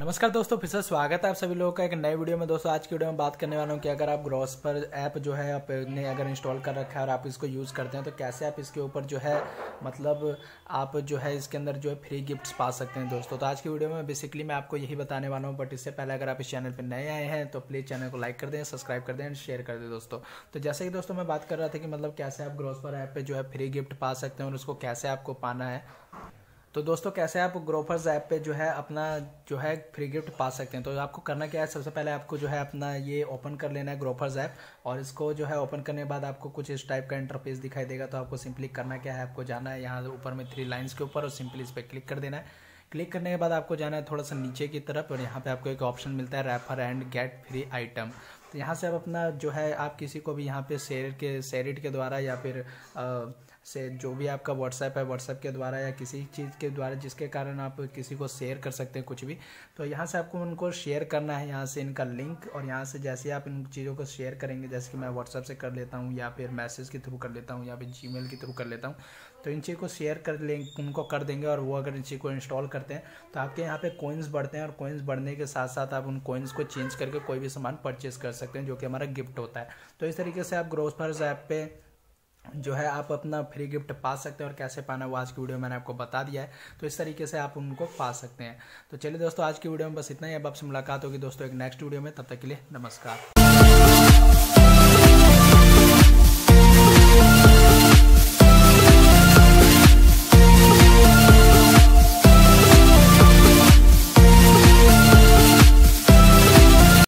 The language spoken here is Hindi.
नमस्कार दोस्तों फिर से स्वागत है आप सभी लोगों का एक नए वीडियो में दोस्तों आज की वीडियो में बात करने वाला हूँ कि अगर आप ग्रॉस पर ऐप जो है आपने अगर इंस्टॉल कर रखा है और आप इसको यूज़ करते हैं तो कैसे आप इसके ऊपर जो है मतलब आप जो है इसके अंदर जो है फ्री गिफ्ट्स पा सकते हैं दोस्तों तो आज की वीडियो में बेसिकली मैं आपको यही बताने वाला हूँ बट इससे पहले अगर आप इस चैनल पर नए आए हैं तो प्लीज़ चैनल को लाइक कर दें सब्सक्राइब कर दें शेयर कर दें दोस्तों तो जैसे कि दोस्तों मैं बात कर रहा था कि मतलब कैसे आप ग्रॉस पर ऐप पर जो है फ्री गिफ्ट पा सकते हैं और उसको कैसे आपको पाना है तो दोस्तों कैसे आप ग्रोफर्स ऐप पे जो है अपना जो है फ्री गिफ्ट पा सकते हैं तो आपको करना क्या है सबसे पहले आपको जो है अपना ये ओपन कर लेना है ग्रोफर्स ऐप और इसको जो है ओपन करने के बाद आपको कुछ इस टाइप का इंटरफेस दिखाई देगा तो आपको सिंपली करना क्या है आपको जाना है यहाँ ऊपर में थ्री लाइन्स के ऊपर और सिंपली इस पर क्लिक कर देना है क्लिक करने के बाद आपको जाना है थोड़ा सा नीचे की तरफ और यहाँ पे आपको एक ऑप्शन मिलता है refer and get free item तो यहाँ से आप अपना जो है आप किसी को भी यहाँ पे शेयर के शेरिट के द्वारा या फिर आ, से जो भी आपका व्हाट्सएप है व्हाट्सएप के द्वारा या किसी चीज़ के द्वारा जिसके कारण आप किसी को शेयर कर सकते हैं कुछ भी तो यहाँ से आपको उनको शेयर करना है यहाँ से इनका लिंक और यहाँ से जैसे आप इन चीज़ों को शेयर करेंगे जैसे कि मैं व्हाट्सएप से कर लेता हूँ या फिर मैसेज के थ्रू कर लेता हूँ या फिर जी के थ्रू कर लेता हूँ तो इन चीज़ को शेयर कर लें उनको कर देंगे और वो अगर इन चीज़ को इंस्टॉल करते हैं तो आपके यहाँ पर कोइंस बढ़ते हैं और कोइंस बढ़ने के साथ साथ आप उन कोइंस को चेंज करके कोई भी सामान परचेज़ कर सकते हैं जो कि हमारा गिफ्ट होता है तो इस तरीके से आप ग्रोसफर्स ऐप पे जो है आप अपना फ्री गिफ्ट पा सकते हैं और कैसे पाना वो आज की वीडियो में मैंने आपको बता दिया है तो इस तरीके से आप उनको पा सकते हैं तो चलिए दोस्तों आज की वीडियो में बस इतना ही अब आपसे मुलाकात होगी दोस्तों एक नेक्स्ट वीडियो में तब तक के लिए नमस्कार